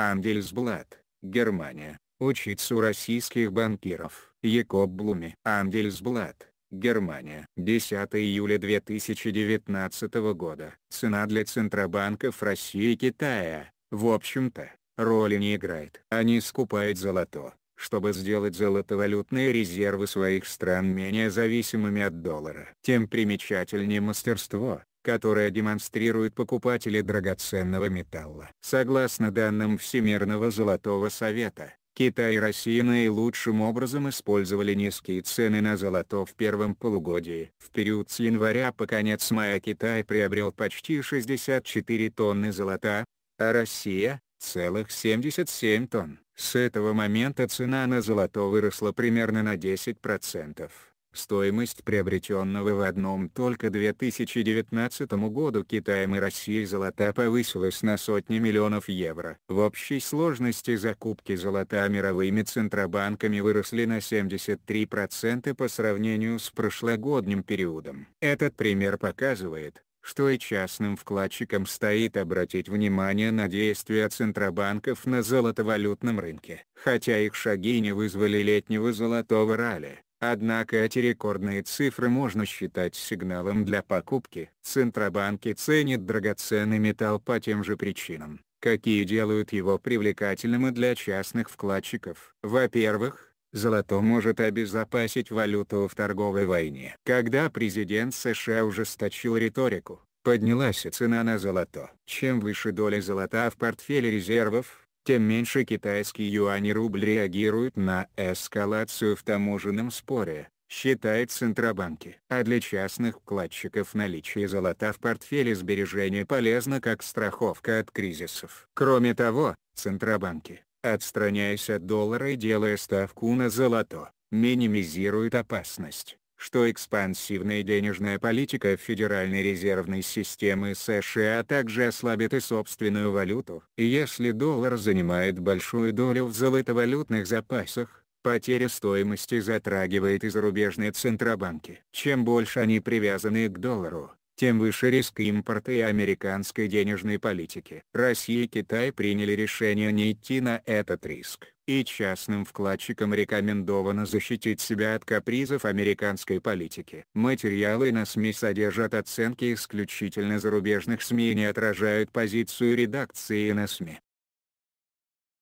Ангельсблат, Германия, учиться у российских банкиров. Якоб Блуми. Ангельсблат, Германия. 10 июля 2019 года. Цена для центробанков России и Китая, в общем-то, роли не играет. Они скупают золото, чтобы сделать золотовалютные резервы своих стран менее зависимыми от доллара. Тем примечательнее мастерство, которая демонстрирует покупатели драгоценного металла. Согласно данным Всемирного Золотого Совета, Китай и Россия наилучшим образом использовали низкие цены на золото в первом полугодии. В период с января по конец мая Китай приобрел почти 64 тонны золота, а Россия – целых 77 тонн. С этого момента цена на золото выросла примерно на 10%. Стоимость приобретенного в одном только 2019 году Китаем и Россией золота повысилась на сотни миллионов евро. В общей сложности закупки золота мировыми центробанками выросли на 73% по сравнению с прошлогодним периодом. Этот пример показывает, что и частным вкладчикам стоит обратить внимание на действия центробанков на золотовалютном рынке. Хотя их шаги не вызвали летнего золотого ралли, Однако эти рекордные цифры можно считать сигналом для покупки. Центробанки ценят драгоценный металл по тем же причинам, какие делают его привлекательным и для частных вкладчиков. Во-первых, золото может обезопасить валюту в торговой войне. Когда президент США ужесточил риторику, поднялась и цена на золото. Чем выше доля золота в портфеле резервов, тем меньше китайский юань и рубль реагируют на эскалацию в таможенном споре, считает Центробанки. А для частных вкладчиков наличие золота в портфеле сбережения полезно как страховка от кризисов. Кроме того, Центробанки, отстраняясь от доллара и делая ставку на золото, минимизирует опасность, что экспансивная денежная политика Федеральной резервной системы США также ослабит и собственную валюту. И если доллар занимает большую долю в золотовалютных запасах, потеря стоимости затрагивает и зарубежные центробанки. Чем больше они привязаны к доллару, тем выше риск импорта и американской денежной политики. Россия и Китай приняли решение не идти на этот риск и частным вкладчикам рекомендовано защитить себя от капризов американской политики. Материалы на СМИ содержат оценки исключительно зарубежных СМИ и не отражают позицию редакции на СМИ.